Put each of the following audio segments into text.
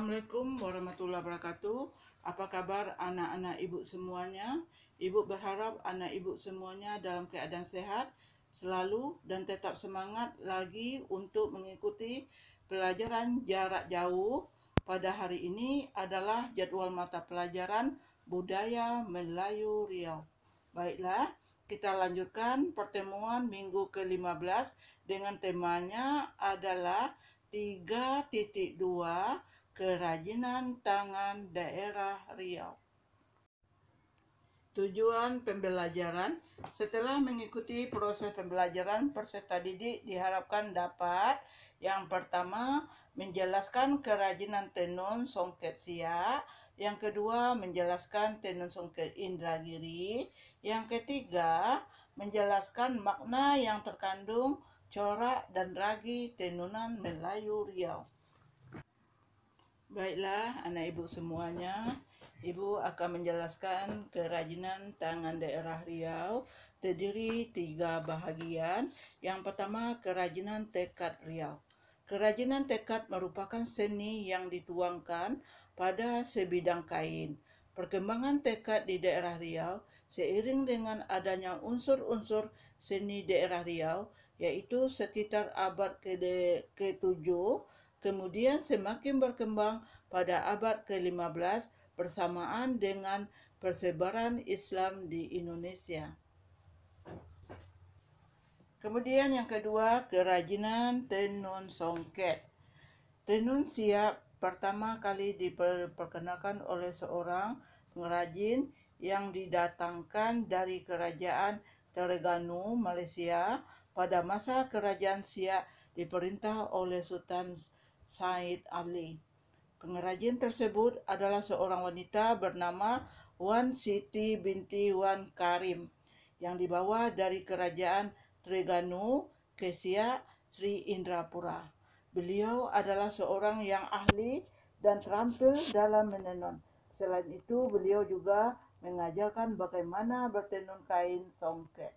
Assalamualaikum warahmatullahi wabarakatuh. Apa kabar anak-anak ibu semuanya? Ibu berharap anak ibu semuanya dalam keadaan sehat selalu dan tetap semangat lagi untuk mengikuti pelajaran jarak jauh. Pada hari ini adalah jadwal mata pelajaran Budaya Melayu Riau. Baiklah, kita lanjutkan pertemuan minggu ke-15 dengan temanya adalah 3.2 Kerajinan Tangan Daerah Riau. Tujuan pembelajaran setelah mengikuti proses pembelajaran peserta didik diharapkan dapat yang pertama menjelaskan kerajinan tenun songket Sia, yang kedua menjelaskan tenun songket Indragiri, yang ketiga menjelaskan makna yang terkandung corak dan ragi tenunan Melayu Riau. Baiklah, anak ibu semuanya, ibu akan menjelaskan kerajinan tangan daerah Riau terdiri tiga bahagian. Yang pertama, kerajinan tekad Riau. Kerajinan tekad merupakan seni yang dituangkan pada sebidang kain. Perkembangan tekad di daerah Riau seiring dengan adanya unsur-unsur seni daerah Riau, yaitu sekitar abad ke-7 kemudian semakin berkembang pada abad ke-15 bersamaan dengan persebaran Islam di Indonesia. Kemudian yang kedua, kerajinan tenun songket. Tenun siap pertama kali diperkenalkan oleh seorang pengrajin yang didatangkan dari kerajaan Terengganu, Malaysia pada masa kerajaan Siak diperintah oleh Sultan Said Ali. Pengrajin tersebut adalah seorang wanita bernama Wan Siti binti Wan Karim yang dibawa dari kerajaan Treganu ke Sia Sri Indrapura. Beliau adalah seorang yang ahli dan terampil dalam menenun. Selain itu, beliau juga mengajarkan bagaimana bertenun kain songket.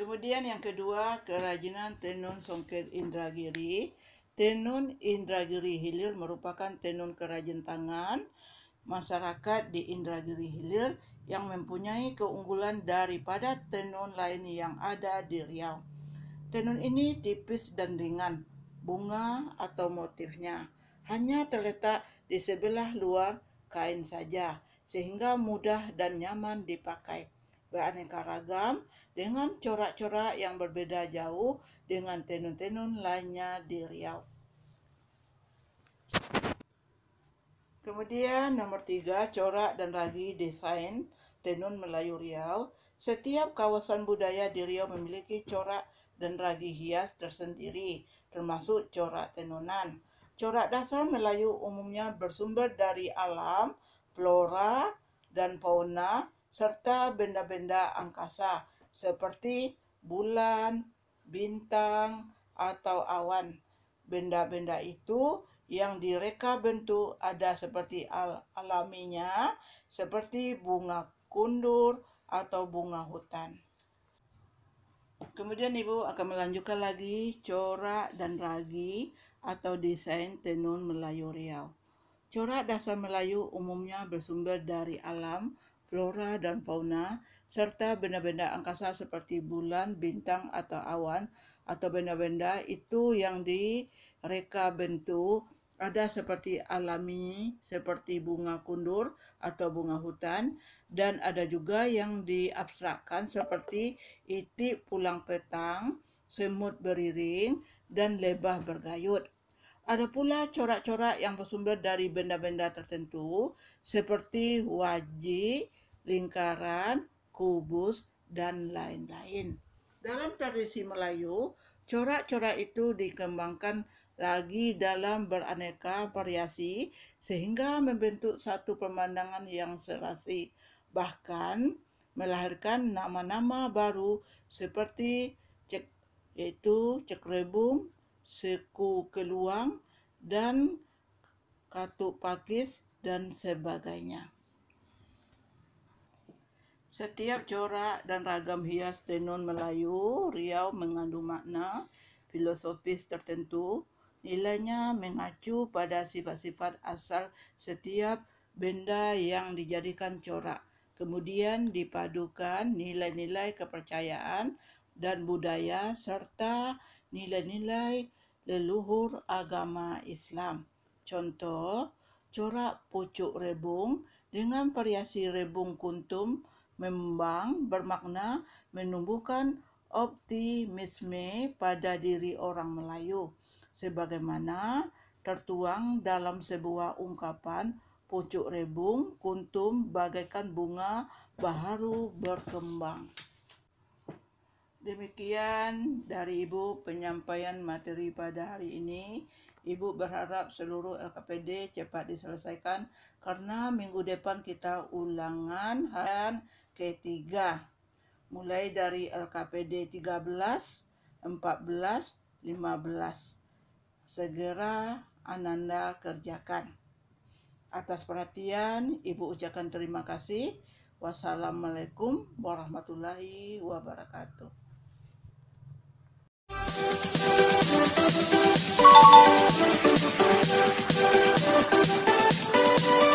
Kemudian yang kedua, kerajinan Tenun Songket Indragiri. Tenun Indragiri Hilir merupakan tenun kerajin tangan masyarakat di Indragiri Hilir yang mempunyai keunggulan daripada tenun lain yang ada di Riau. Tenun ini tipis dan ringan, bunga atau motifnya hanya terletak di sebelah luar kain saja, sehingga mudah dan nyaman dipakai beraneka ragam dengan corak-corak yang berbeda jauh dengan tenun-tenun lainnya di Riau. Kemudian nomor tiga, corak dan ragi desain tenun Melayu Riau. Setiap kawasan budaya di Riau memiliki corak dan ragi hias tersendiri, termasuk corak tenunan. Corak dasar Melayu umumnya bersumber dari alam, flora, dan fauna serta benda-benda angkasa seperti bulan, bintang, atau awan. Benda-benda itu yang direka bentuk ada seperti al alaminya, seperti bunga kundur atau bunga hutan. Kemudian Ibu akan melanjutkan lagi corak dan ragi atau desain tenun Melayu Riau. Corak dasar Melayu umumnya bersumber dari alam flora dan fauna, serta benda-benda angkasa seperti bulan, bintang, atau awan, atau benda-benda itu yang direka bentuk ada seperti alami, seperti bunga kundur atau bunga hutan, dan ada juga yang diabstrakkan seperti itik pulang petang, semut beriring, dan lebah bergayut. Ada pula corak-corak yang bersumber dari benda-benda tertentu seperti waji, lingkaran, kubus, dan lain-lain. Dalam tradisi Melayu, corak-corak itu dikembangkan lagi dalam beraneka variasi sehingga membentuk satu pemandangan yang serasi, bahkan melahirkan nama-nama baru seperti cek, yaitu cekrebung, seku keluang, dan katuk pakis, dan sebagainya. Setiap corak dan ragam hias tenun Melayu, Riau mengandung makna filosofis tertentu. Nilainya mengacu pada sifat-sifat asal setiap benda yang dijadikan corak. Kemudian dipadukan nilai-nilai kepercayaan dan budaya serta nilai-nilai leluhur agama Islam. Contoh, corak pucuk rebung dengan variasi rebung kuntum membang bermakna menumbuhkan optimisme pada diri orang Melayu sebagaimana tertuang dalam sebuah ungkapan pucuk rebung kuntum bagaikan bunga baharu berkembang. Demikian dari Ibu penyampaian materi pada hari ini. Ibu berharap seluruh LKPD cepat diselesaikan karena minggu depan kita ulangan harian ketiga, Mulai dari LKPD 13, 14, 15. Segera Ananda kerjakan. Atas perhatian, Ibu ucapkan terima kasih. Wassalamualaikum warahmatullahi wabarakatuh. Música